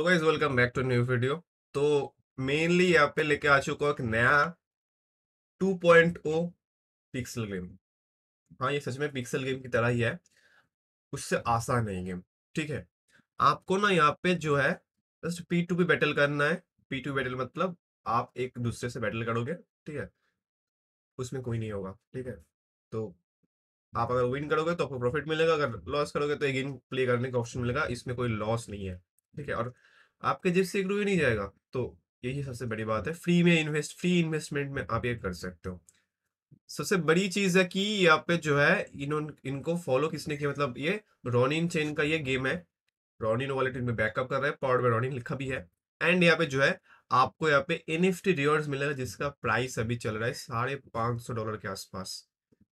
तो guys welcome back to new video तो mainly यहाँ पे लेके आ चुका हूँ एक नया 2.0 पॉइंट पिक्सल गेम हाँ ये सच में पिक्सल गेम की तरह ही है उससे आसान है गेम ठीक है आपको ना यहाँ पे जो है just P to P battle करना है पी टू बैटल मतलब आप एक दूसरे से बैटल करोगे ठीक है उसमें कोई नहीं होगा ठीक है तो आप अगर विन करोगे तो आपको प्रॉफिट मिलेगा अगर लॉस करोगे तो एक गेम प्ले करने का ऑप्शन मिलेगा इसमें कोई लॉस नहीं है ठीक है और आपके जिससे से एक ही नहीं जाएगा तो यही सबसे बड़ी बात है फ्री में इन्वेस्ट फ्री इन्वेस्टमेंट में आप ये कर सकते हो सबसे बड़ी चीज है कि यहाँ पे जो है इन्हों इनको फॉलो किसने किया मतलब ये रोनिन चेन का ये गेम है रोनिन वॉलेट इनमें बैकअप कर रहा है पॉड में रोनिन लिखा भी है एंड यहाँ पे जो है आपको यहाँ पे एन एफ टी रिवॉर्ड मिलेगा जिसका प्राइस अभी चल रहा है साढ़े पांच सौ डॉलर के आसपास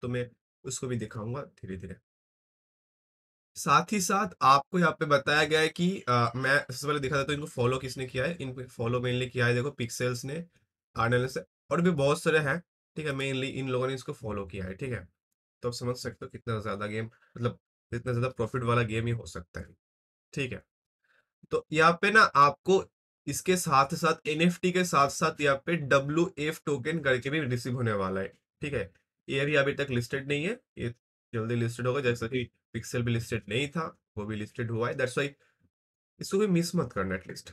तो मैं उसको भी दिखाऊंगा धीरे धीरे साथ ही साथ आपको यहाँ पे बताया गया है कि आ, मैं सबसे पहले दिखा देता हूँ तो इनको फॉलो किसने किया है इनको फॉलो मेनली किया है देखो पिक्सेल्स ने आर से और भी बहुत सारे हैं ठीक है मेनली इन लोगों ने इसको फॉलो किया है ठीक है तो आप समझ सकते हो कितना ज़्यादा गेम मतलब इतना ज़्यादा प्रॉफिट वाला गेम ही हो सकता है ठीक है तो यहाँ पे ना आपको इसके साथ साथ एन के साथ साथ यहाँ पे डब्ल्यू एफ टोकन करके भी रिसीव होने वाला है ठीक है ये अभी अभी तक लिस्टेड नहीं है ये जल्दी लिस्टेड होगा जैसा कि पिक्सल भी लिस्टेड नहीं था वो भी लिस्टेड हुआ है दैट्स वाई इसको भी मिस मत करना एटलीस्ट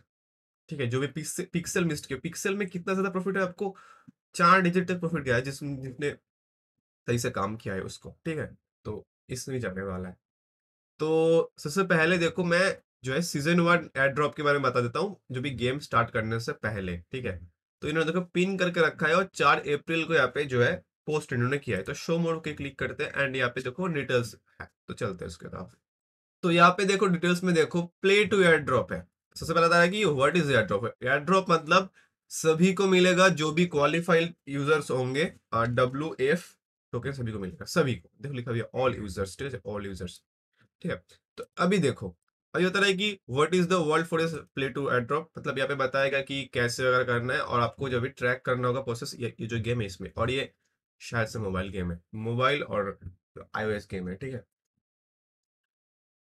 ठीक है जो भी पिक्सल मिस्ड किया पिक्सल में कितना ज्यादा प्रॉफिट है आपको चार डिजिट तक प्रॉफिट गया है जिस जिसने सही से काम किया है उसको ठीक है तो इसमें जाने वाला है तो सबसे पहले देखो मैं जो है सीजन वन एड ड्रॉप के बारे में बता देता हूँ जो भी गेम स्टार्ट करने से पहले ठीक है तो इन्होंने देखो पिन करके रखा है और चार अप्रैल को यहाँ पे जो है पोस्ट इन्होंने किया है तो शो मोड के क्लिक करते हैं एंड यहाँ पे देखो डिटेल्स है तो चलते हैं उसके तरफ तो यहाँ पे देखो डिटेल्स में देखो प्ले टू एयर ड्रॉप है सबसे पहला है कि what is airdrop airdrop मतलब सभी को मिलेगा जो भी क्वालिफाइड यूजर्स होंगे डब्ल्यू एफ टोकन सभी को मिलेगा सभी को देखो लिखा भैया ऑल यूजर्स ठीक है ऑल यूजर्स ठीक है तो अभी देखो अभी बता रहा है कि what is the world for is play to airdrop मतलब यहाँ पे बताएगा कि कैसे वगैरह करना है और आपको जब भी ट्रैक करना होगा प्रोसेस ये जो गेम है इसमें और ये शायद से मोबाइल गेम है मोबाइल और आईओएस गेम है ठीक है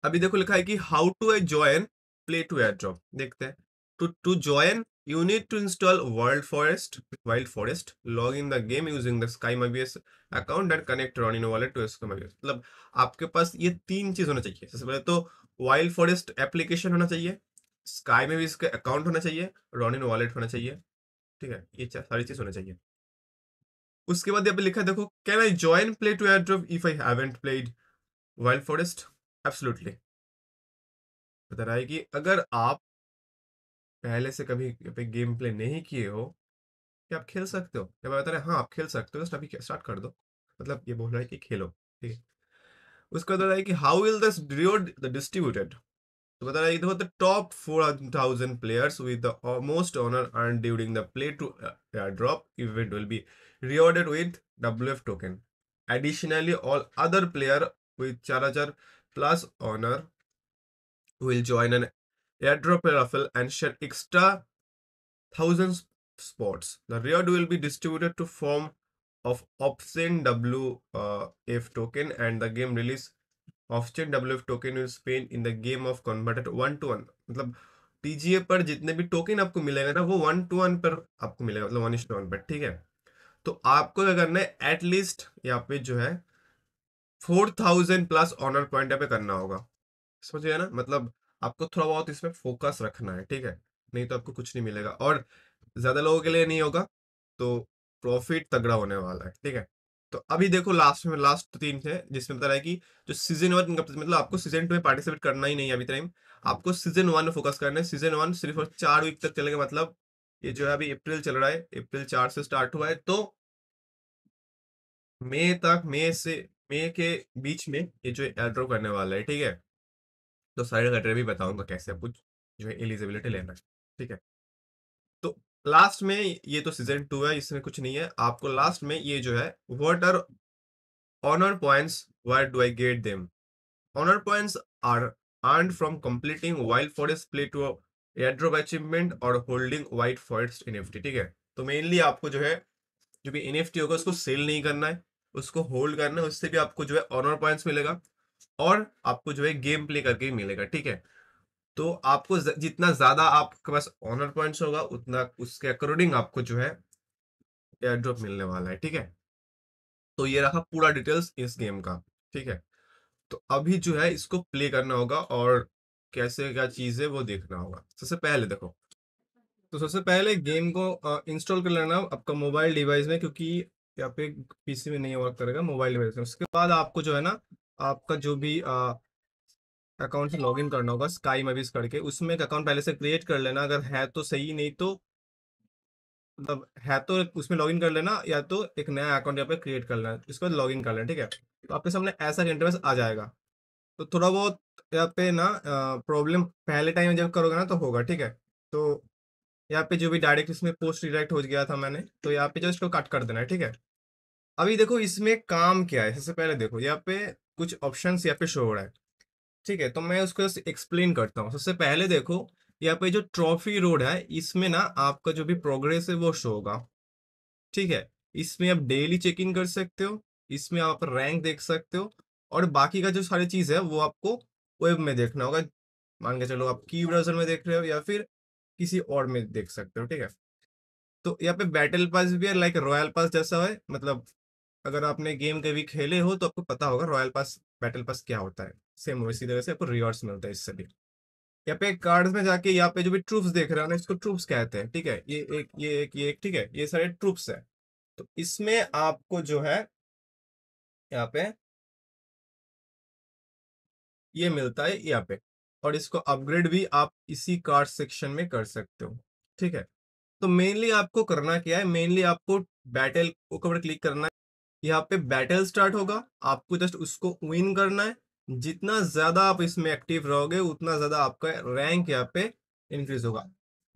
अभी देखो लिखा है कि how to join play to airdrop देखते हैं to to join you need to install world forest wild forest log in the game using the sky mabius account and connect your in wallet to sky mabius मतलब आपके पास ये तीन चीज होना चाहिए सबसे पहले तो वाइल्ड फॉरेस्ट एप्लीकेशन होना चाहिए स्काई में भी इसका अकाउंट होना चाहिए रॉन इन वॉलेट होना चाहिए ठीक है ये सारी चीज होना चाहिए उसके बाद यहाँ पे लिखा देखो can I join play to airdrop if I haven't played wild forest absolutely बता रहा है कि अगर आप पहले से कभी पे गेम प्ले नहीं किए हो कि आप खेल सकते हो क्या बता रहे हाँ आप खेल सकते हो अभी स्टार्ट कर दो मतलब ये बोल रहा है कि खेलो ठीक है उसके बाद बता रहा है कि how will this distributed whether it was the top 4000 players with the uh, most honor earned during the play to uh, airdrop event will be rewarded with WF token. Additionally, all other player with Charajar plus honor will join an airdrop raffle and share extra thousands spots. The reward will be distributed to form of obscene WF uh, token and the game release offchain W token is pen in the game off converted one to one मतलब TGA पर जितने भी token आपको मिलेगा ना वो one to one पर आपको मिलेगा मतलब वन इज वन पर ठीक है तो आपको क्या करना है एटलीस्ट यहाँ पे जो है four thousand plus honour point पे करना होगा समझिए ना मतलब आपको थोड़ा बहुत इसमें फोकस रखना है ठीक है नहीं तो आपको कुछ नहीं मिलेगा और ज़्यादा लोगों के लिए नहीं होगा तो प्रॉफिट तगड़ा होने वाला है ठीक है तो अभी देखो लास्ट में लास्ट तो तीन थे जिसमें बता रहा है कि जो सीजन वन मतलब आपको सीजन टू में पार्टिसिपेट करना ही नहीं है अभी टाइम आपको सीजन वन में फोकस करना है सीजन वन सिर्फ और चार वीक तक चलेगा मतलब ये जो है अभी अप्रैल चल रहा है अप्रैल चार से स्टार्ट हुआ है तो मई तक मई से मई के बीच में ये जो एड्रो करने वाला है ठीक है तो सारे कटरे भी बताऊंगा कैसे आपको जो है एलिजिबिलिटी लेना है ठीक है लास्ट में ये तो सीजन टू है इसमें कुछ नहीं है आपको लास्ट में ये जो है what are honour points why do I get them honour points are earn from completing wild forest play to airdrop achievement और होल्डिंग वाइट फॉरेस्ट NFT ठीक है तो मेनली आपको जो है जो भी NFT होगा उसको सेल नहीं करना है उसको होल्ड करना है उससे भी आपको जो है ऑनर पॉइंट्स मिलेगा और आपको जो है गेम प्ले करके ही मिलेगा ठीक है तो आपको जितना ज्यादा आपके पास ऑनर पॉइंट्स होगा उतना उसके अकॉर्डिंग आपको जो है एयर ड्रॉप मिलने वाला है ठीक है तो ये रहा पूरा डिटेल्स इस गेम का ठीक है तो अभी जो है इसको प्ले करना होगा और कैसे क्या चीज़ है वो देखना होगा सबसे पहले देखो तो सबसे पहले गेम को इंस्टॉल कर लेना आपका मोबाइल डिवाइस में क्योंकि यहाँ पे पीसी में नहीं वर्क करेगा मोबाइल डिवाइस में उसके बाद आपको जो है ना आपका जो भी आ, अकाउंट से लॉगिन करना होगा स्काई में करके उसमें एक अकाउंट पहले से क्रिएट कर लेना अगर है तो सही नहीं तो मतलब है तो उसमें लॉगिन कर लेना या तो एक नया अकाउंट यहाँ पे क्रिएट कर लेना इसके बाद लॉगिन कर लेना ठीक है तो आपके सामने ऐसा इंटरफेस आ जाएगा तो थोड़ा बहुत यहाँ पे ना प्रॉब्लम पहले टाइम जब करोगे ना तो होगा ठीक है तो यहाँ पे जो भी डायरेक्ट इसमें पोस्ट डिडेक्ट हो गया था मैंने तो यहाँ पे जो इसको कट कर देना है ठीक है अभी देखो इसमें काम क्या है सबसे पहले देखो यहाँ पे कुछ ऑप्शंस यहाँ पे शो हो रहा है ठीक है तो मैं उसको एक्सप्लेन करता हूँ सबसे पहले देखो यहाँ पे जो ट्रॉफी रोड है इसमें ना आपका जो भी प्रोग्रेस है वो शो होगा ठीक है इसमें आप डेली चेक इन कर सकते हो इसमें आप रैंक देख सकते हो और बाकी का जो सारी चीज़ है वो आपको वेब में देखना होगा मान के चलो आप की ब्राउजर में देख रहे हो या फिर किसी और में देख सकते हो ठीक है तो यहाँ पे बैटल पास भी है लाइक रॉयल पास जैसा है मतलब अगर आपने गेम कभी खेले हो तो आपको पता होगा रॉयल पास बैटल पास क्या होता है सेम उसी तरह से आपको रिवॉर्ड्स मिलता है इससे भी यहाँ पे कार्ड्स में जाके यहाँ पे जो भी ट्रूफ्स देख रहे हो ना इसको ट्रूफ्स कहते हैं ठीक है ये एक ये एक ये एक ठीक है ये सारे ट्रूप्स है तो इसमें आपको जो है यहाँ पे ये मिलता है यहाँ पे और इसको अपग्रेड भी आप इसी कार्ड सेक्शन में कर सकते हो ठीक है तो मेनली आपको करना क्या है मेनली आपको बैटल ऊपर क्लिक करना है यहाँ पे बैटल स्टार्ट होगा आपको जस्ट उसको विन करना है जितना ज्यादा आप इसमें एक्टिव रहोगे उतना ज्यादा आपका रैंक यहाँ पे इंक्रीज होगा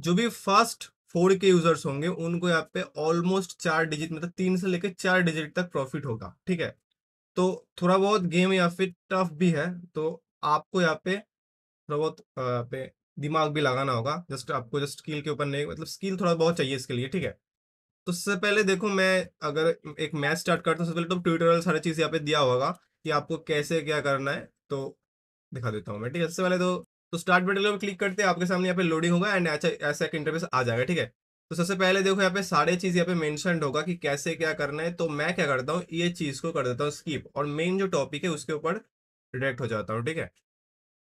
जो भी फर्स्ट फोर के यूजर्स होंगे उनको यहाँ पे ऑलमोस्ट चार डिजिट मतलब तीन से लेकर चार डिजिट तक प्रॉफिट होगा ठीक है तो थोड़ा बहुत गेम या फिर टफ भी है तो आपको यहाँ पे थोड़ा बहुत पे दिमाग भी लगाना होगा जस्ट आपको जस्ट स्किल के ऊपर नहीं मतलब स्किल थोड़ा बहुत चाहिए इसके लिए ठीक है तो सबसे पहले देखो मैं अगर एक मैच स्टार्ट करता हूँ सबसे पहले तो ट्यूटोरियल सारी चीज़ यहाँ पे दिया होगा कि आपको कैसे क्या करना है तो दिखा देता हूँ मैं ठीक है सबसे पहले तो तो स्टार्ट बटन पर क्लिक करते हैं आपके सामने यहाँ पे लोडिंग होगा एंड ऐसा ऐसा एक इंटरव्यू आ जाएगा ठीक है तो सबसे पहले देखो यहाँ पे सारे चीज़ यहाँ पे मेंशन होगा कि कैसे क्या करना है तो मैं क्या करता हूँ ये चीज़ को कर देता हूँ स्कीप और मेन जो टॉपिक है उसके ऊपर डायरेक्ट हो जाता हूँ ठीक है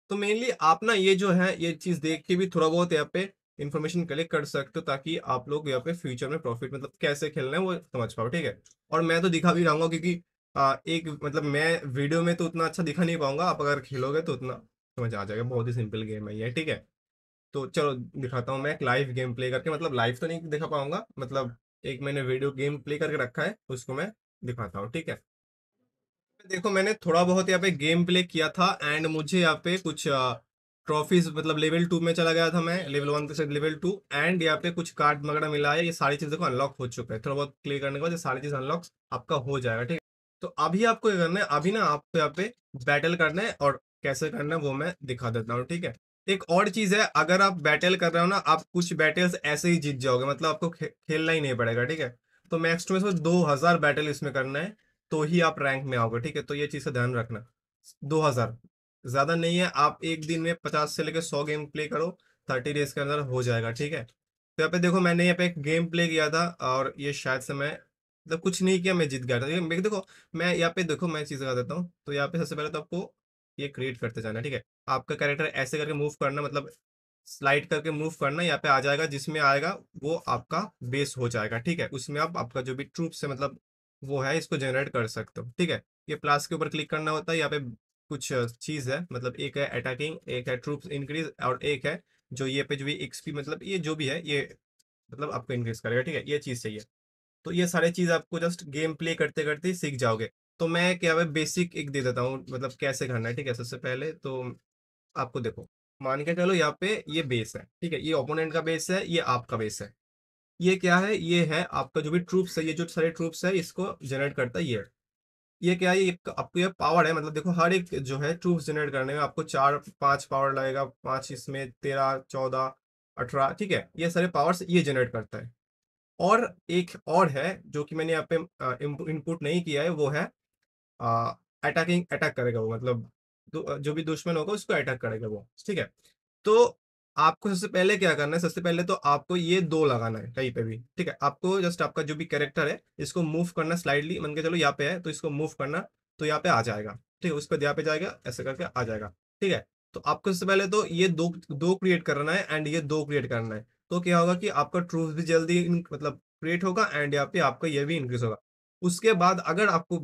तो मेनली आप ना ये जो है ये चीज़ देख के भी थोड़ा बहुत यहाँ पे इन्फॉर्मेशन कलेक्ट कर सकते हो ताकि आप लोग यहाँ पे फ्यूचर में प्रॉफिट मतलब कैसे खेलना है वो समझ पाओ ठीक है और मैं तो दिखा भी रहा हूँ क्योंकि आ, एक मतलब मैं वीडियो में तो उतना अच्छा दिखा नहीं पाऊंगा आप अगर खेलोगे तो उतना समझ आ जाएगा बहुत ही सिंपल गेम है ये ठीक है तो चलो दिखाता हूँ मैं एक लाइव गेम प्ले करके मतलब लाइव तो नहीं दिखा पाऊंगा मतलब एक मैंने वीडियो गेम प्ले करके रखा है उसको मैं दिखाता हूँ ठीक है देखो मैंने थोड़ा बहुत यहाँ पे गेम प्ले किया था एंड मुझे यहाँ पे कुछ ट्रॉफीज मतलब लेवल टू में चला गया था मैं लेवल वन से लेवल टू एंड यहाँ पे कुछ कार्ड वगैरह मिला है ये सारी चीज़ों को अनलॉक हो चुका है थोड़ा बहुत क्लियर करने के बाद ये सारी चीज़ अनलॉक आपका हो जाएगा ठीक है तो अभी आपको ये करना है अभी ना आपको यहाँ पे बैटल करना है और कैसे करना है वो मैं दिखा देता हूँ ठीक है एक और चीज है अगर आप बैटल कर रहे हो ना आप कुछ बैटल्स ऐसे ही जीत जाओगे मतलब आपको खे, खेलना ही नहीं पड़ेगा ठीक है तो मैक्स में दो हजार बैटल इसमें करना है तो ही आप रैंक में आओगे ठीक है तो ये चीज का ध्यान रखना दो हजार ज्यादा नहीं है आप एक दिन में पचास से लेकर सौ गेम प्ले करो थर्टी डेज के अंदर हो जाएगा ठीक है तो यहाँ पे देखो मैंने यहाँ पे एक गेम प्ले किया था और ये शायद से मैं मतलब कुछ नहीं किया मैं जीत गया था देखो, देखो मैं यहाँ पे देखो मैं चीज़ लगा देता हूँ तो यहाँ पे सबसे पहले तो आपको ये क्रिएट करते जाना ठीक है आपका कैरेक्टर ऐसे करके मूव करना मतलब स्लाइड करके मूव करना यहाँ पे आ जाएगा जिसमें आएगा वो आपका बेस हो जाएगा ठीक है उसमें आप आपका जो भी ट्रूप से मतलब वो है इसको जनरेट कर सकते हो ठीक है ये प्लास के ऊपर क्लिक करना होता है यहाँ पे कुछ चीज़ है मतलब एक है अटैकिंग एक है ट्रूप इंक्रीज और एक है जो ये पे जो भी एक्सपी मतलब ये जो भी है ये मतलब आपको इंक्रीज करेगा ठीक है ये चीज़ चाहिए तो ये सारी चीज़ आपको जस्ट गेम प्ले करते करते सीख जाओगे तो मैं क्या है बेसिक एक दे देता हूँ मतलब कैसे करना है ठीक है सबसे पहले तो आपको देखो मान के चलो यहाँ पे ये बेस है ठीक है ये ओपोनेंट का बेस है ये आपका बेस है ये क्या है ये है आपका जो भी ट्रूप्स है ये जो सारे ट्रूप्स है इसको जनरेट करता है ये ये क्या है ये आपको ये पावर है मतलब देखो हर एक जो है ट्रूप्स जनरेट करने में आपको चार पांच पावर लगेगा पांच इसमें तेरह चौदह अठारह ठीक है ये सारे पावर्स ये जनरेट करता है और एक और है जो कि मैंने यहाँ पे इनपुट नहीं किया है वो है अटैकिंग अटैक करेगा वो मतलब जो भी दुश्मन होगा उसको अटैक करेगा वो ठीक है तो आपको सबसे पहले क्या करना है सबसे पहले तो आपको ये दो लगाना है कहीं पे भी ठीक है आपको जस्ट आपका जो भी कैरेक्टर है इसको मूव करना स्लाइडली मन के चलो यहाँ पे है तो इसको मूव करना तो यहाँ पे आ जाएगा ठीक है उस पर यहाँ पे जाएगा ऐसे करके आ जाएगा ठीक है तो आपको सबसे पहले तो ये दो दो क्रिएट करना है एंड ये दो क्रिएट करना है तो क्या होगा कि आपका ट्रूथ भी जल्दी मतलब क्रिएट होगा एंड यहाँ पे आपका ये भी इंक्रीज होगा उसके बाद अगर आपको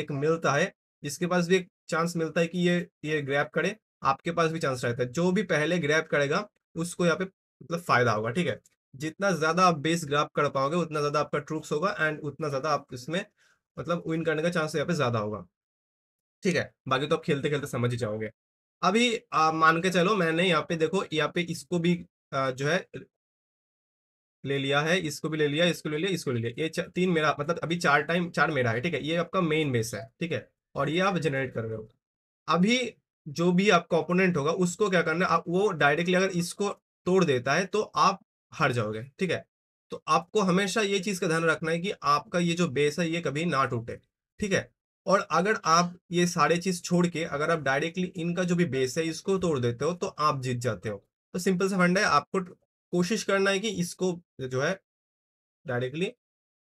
एक मिलता है जिसके पास भी एक चांस मिलता है कि ये ये ग्रैप करे आपके पास भी चांस रहता है जो भी पहले ग्रैप करेगा उसको यहाँ पे मतलब फायदा होगा ठीक है जितना ज्यादा आप बेस ग्राफ कर पाओगे उतना ज्यादा आपका ट्रूक्स होगा एंड उतना ज्यादा आप इसमें मतलब विन करने का चांस यहाँ पे ज्यादा होगा ठीक है बाकी तो आप खेलते खेलते समझ ही जाओगे अभी आ, मान के चलो मैंने यहाँ पे देखो यहाँ पे इसको भी आ, जो है ले लिया है इसको भी ले लिया इसको ले लिया इसको ले लिया ये तीन मेरा मतलब अभी चार टाइम चार मेरा है ठीक है ये आपका मेन बेस है ठीक है और ये आप जनरेट कर रहे हो अभी जो भी आपका ओपोनेंट होगा उसको क्या करना है आप वो डायरेक्टली अगर इसको तोड़ देता है तो आप हार जाओगे ठीक है तो आपको हमेशा ये चीज का ध्यान रखना है कि आपका ये जो बेस है ये कभी ना टूटे ठीक है और अगर आप ये सारे चीज छोड़ के अगर आप डायरेक्टली इनका जो भी बेस है इसको तोड़ देते हो तो आप जीत जाते हो तो सिंपल सा फंड है आपको कोशिश करना है कि इसको जो है डायरेक्टली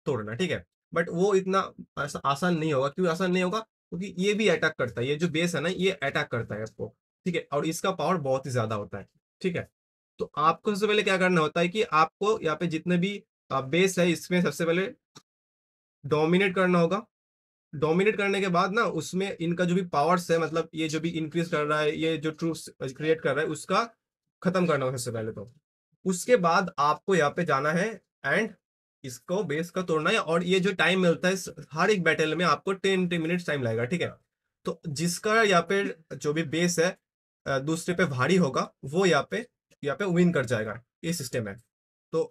तोड़ना ठीक है बट वो इतना आसान नहीं होगा क्यों आसान नहीं होगा क्योंकि ये भी अटैक करता है ये जो बेस है ना ये अटैक करता है आपको ठीक है और इसका पावर बहुत ही ज्यादा होता है ठीक है तो आपको सबसे पहले क्या करना होता है कि आपको यहाँ पे जितने भी बेस है इसमें सबसे पहले डोमिनेट करना होगा डोमिनेट करने के बाद ना उसमें इनका जो भी पावर्स है मतलब ये जो भी इंक्रीज कर रहा है ये जो ट्रूप क्रिएट कर रहा है उसका खत्म करना होगा सबसे पहले तो उसके बाद आपको यहाँ पे जाना है एंड इसको बेस का तोड़ना है और ये जो टाइम मिलता है हर एक बैटल में आपको टेन टेन मिनट टाइम लगेगा ठीक है तो जिसका यहाँ पे जो भी बेस है दूसरे पे भारी होगा वो यहाँ पे यहाँ पे विन कर जाएगा ये सिस्टम है तो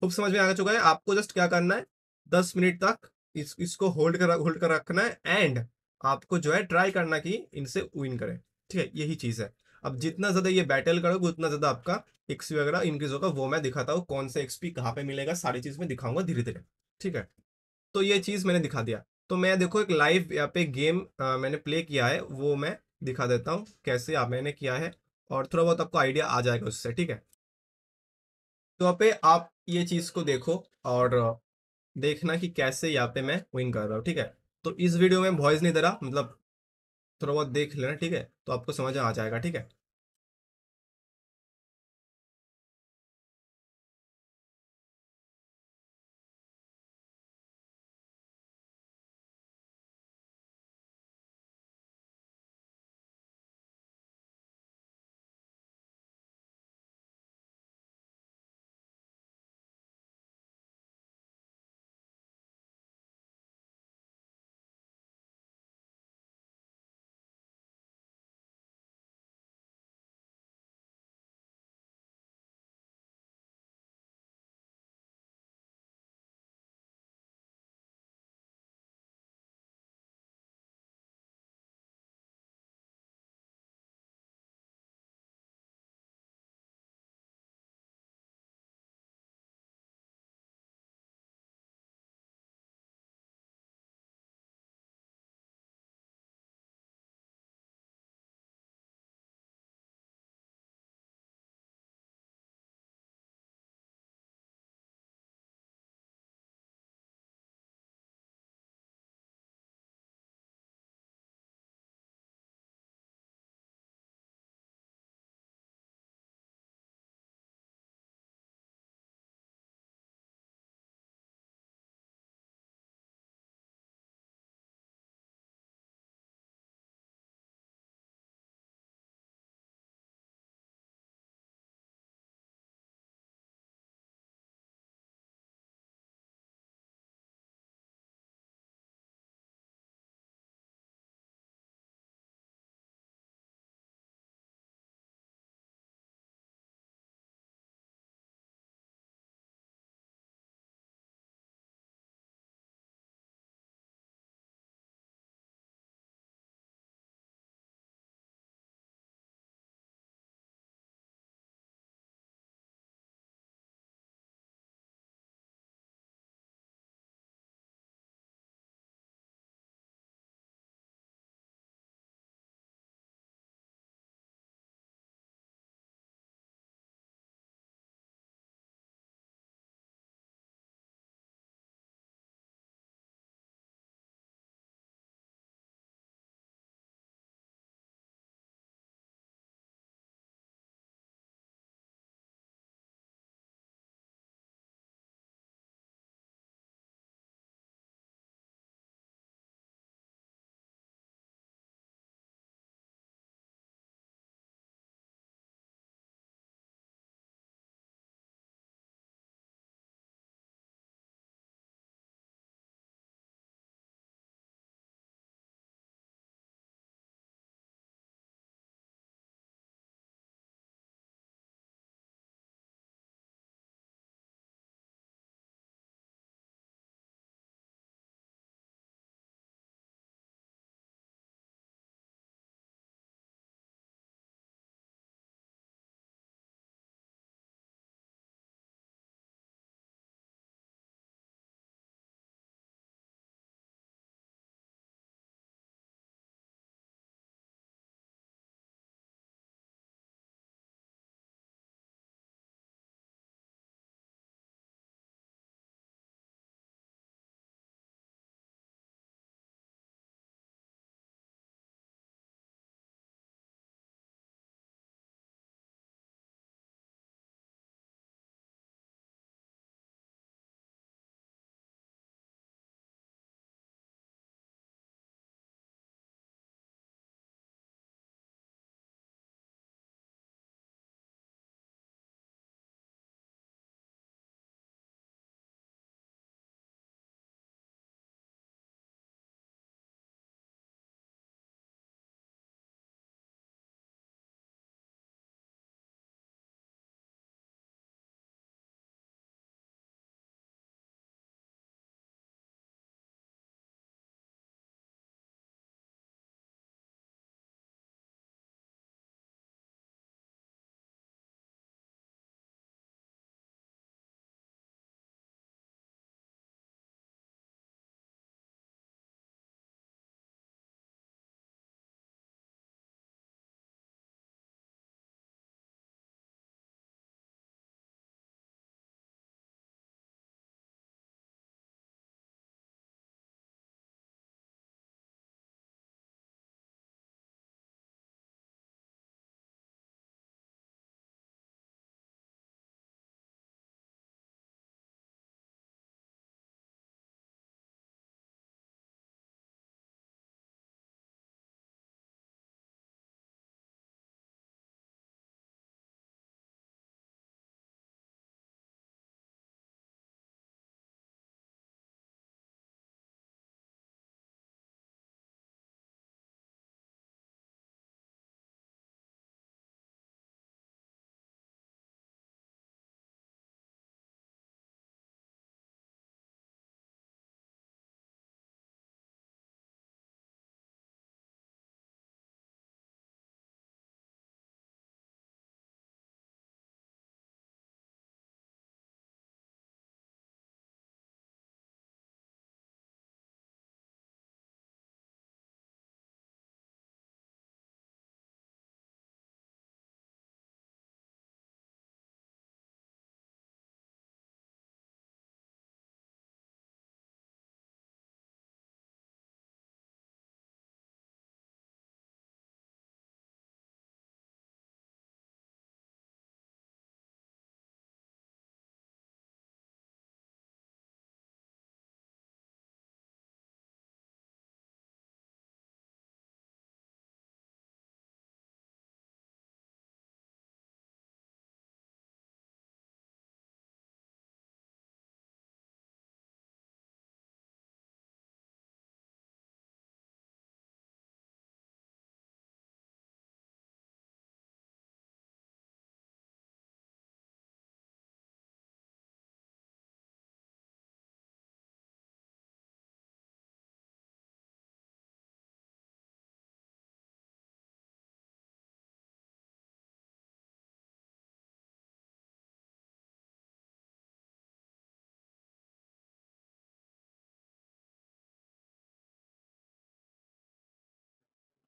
खूब समझ में आ चुका है आपको जस्ट क्या करना है दस मिनट तक इस इसको होल्ड कर होल्ड कर रखना है एंड आपको जो है ट्राई करना कि इनसे विन करें ठीक है यही चीज़ है अब जितना ज़्यादा ये बैटल करोगे उतना ज़्यादा आपका एक्सपी वगैरह इंक्रीज होगा वो मैं दिखाता हूँ कौन सा एक्सपी कहाँ पे मिलेगा सारी चीज़ में दिखाऊंगा धीरे धीरे ठीक है तो ये चीज़ मैंने दिखा दिया तो मैं देखो एक लाइव यहाँ पे गेम आ, मैंने प्ले किया है वो मैं दिखा देता हूँ कैसे आप मैंने किया है और थोड़ा बहुत आपको आइडिया आ जाएगा उससे ठीक है तो यहाँ पे आप ये चीज़ को देखो और देखना कि कैसे यहाँ पे मैं विन कर रहा हूँ ठीक है तो इस वीडियो में वॉइस नहीं दे रहा मतलब थोड़ा बहुत देख लेना ठीक है तो आपको समझ आ जाएगा ठीक है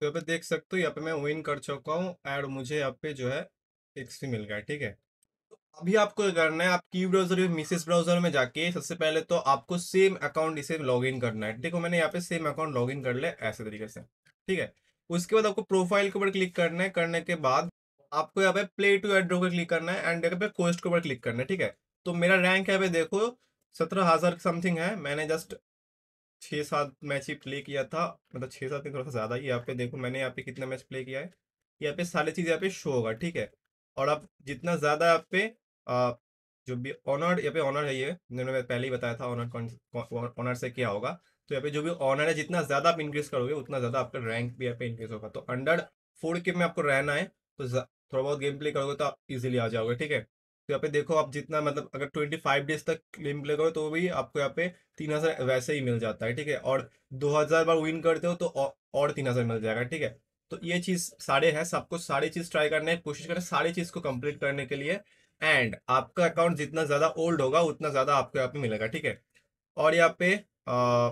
यहाँ पे देख सकते हो यहाँ पे मैं विन कर चुका हूँ एड मुझे यहाँ पे जो है एक्स मिल गया ठीक है तो अभी आपको करना है आप की ब्राउजर या मिसिस ब्राउजर में जाके सबसे पहले तो आपको सेम अकाउंट इसे लॉगिन करना है देखो मैंने यहाँ पे सेम अकाउंट लॉगिन कर लिया ऐसे तरीके से ठीक है उसके बाद आपको प्रोफाइल के ऊपर क्लिक करना है करने के बाद आपको यहाँ पे प्ले टू एड्रो पर क्लिक करना है एंड यहाँ पे कोस्ट के ऊपर क्लिक करना है ठीक है तो मेरा रैंक यहाँ पे देखो सत्रह हज़ार समथिंग है मैंने जस्ट छः सात मैच ही प्ले किया था मतलब छः सात में थोड़ा सा ज़्यादा ही यहाँ पे देखो मैंने यहाँ पे कितना मैच प्ले किया है यहाँ पे सारी चीज़ यहाँ पे शो होगा ठीक है और आप जितना ज़्यादा आप पे जो भी ऑनर यहाँ पे ऑनर है ये मैंने पहले ही बताया था ऑनर ऑनर से क्या होगा तो यहाँ पे जो भी ऑनर है जितना ज़्यादा आप इंक्रीज़ करोगे उतना ज़्यादा आपका रैंक भी यहाँ पे इंक्रीज़ होगा तो अंडर फोर के में आपको रहना है तो थोड़ा बहुत गेम प्ले करोगे तो आप इजिली आ जाओगे ठीक है तो यहाँ पे देखो आप जितना मतलब अगर ट्वेंटी फाइव डेज तक क्लेम करो तो भी आपको यहाँ पे तीन हज़ार वैसे ही मिल जाता है ठीक है और दो हज़ार बार विन करते हो तो और तीन हज़ार मिल जाएगा ठीक है तो ये चीज़ सारे है सबको सारी चीज़ ट्राई करने की कोशिश करें सारी चीज़ को कंप्लीट करने के लिए एंड आपका अकाउंट जितना ज़्यादा ओल्ड होगा उतना ज़्यादा आपको यहाँ पे मिलेगा ठीक है और यहाँ पे आ,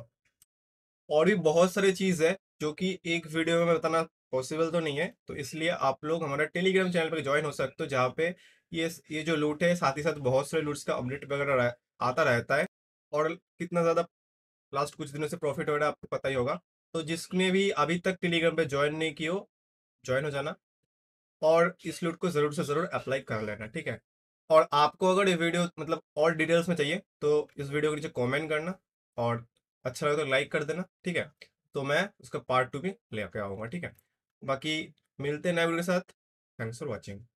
और भी बहुत सारी चीज़ है जो कि एक वीडियो में बताना पॉसिबल तो नहीं है तो इसलिए आप लोग हमारा टेलीग्राम चैनल पर ज्वाइन हो सकते हो जहाँ पे ये ये जो लूट है साथ ही साथ बहुत सारे लूट्स का अपडेट वगैरह आता रहता है और कितना ज़्यादा लास्ट कुछ दिनों से प्रॉफिट वगैरह आपको पता ही होगा तो जिसने भी अभी तक टेलीग्राम पे ज्वाइन नहीं किया हो ज्वाइन हो जाना और इस लूट को ज़रूर से ज़रूर अप्लाई कर लेना ठीक है और आपको अगर ये वीडियो मतलब और डिटेल्स में चाहिए तो इस वीडियो के नीचे कॉमेंट करना और अच्छा लगे तो लाइक कर देना ठीक है तो मैं उसका पार्ट टू भी ले आऊँगा ठीक है बाकी मिलते हैं नए वीडियो के साथ थैंक्स फॉर वॉचिंग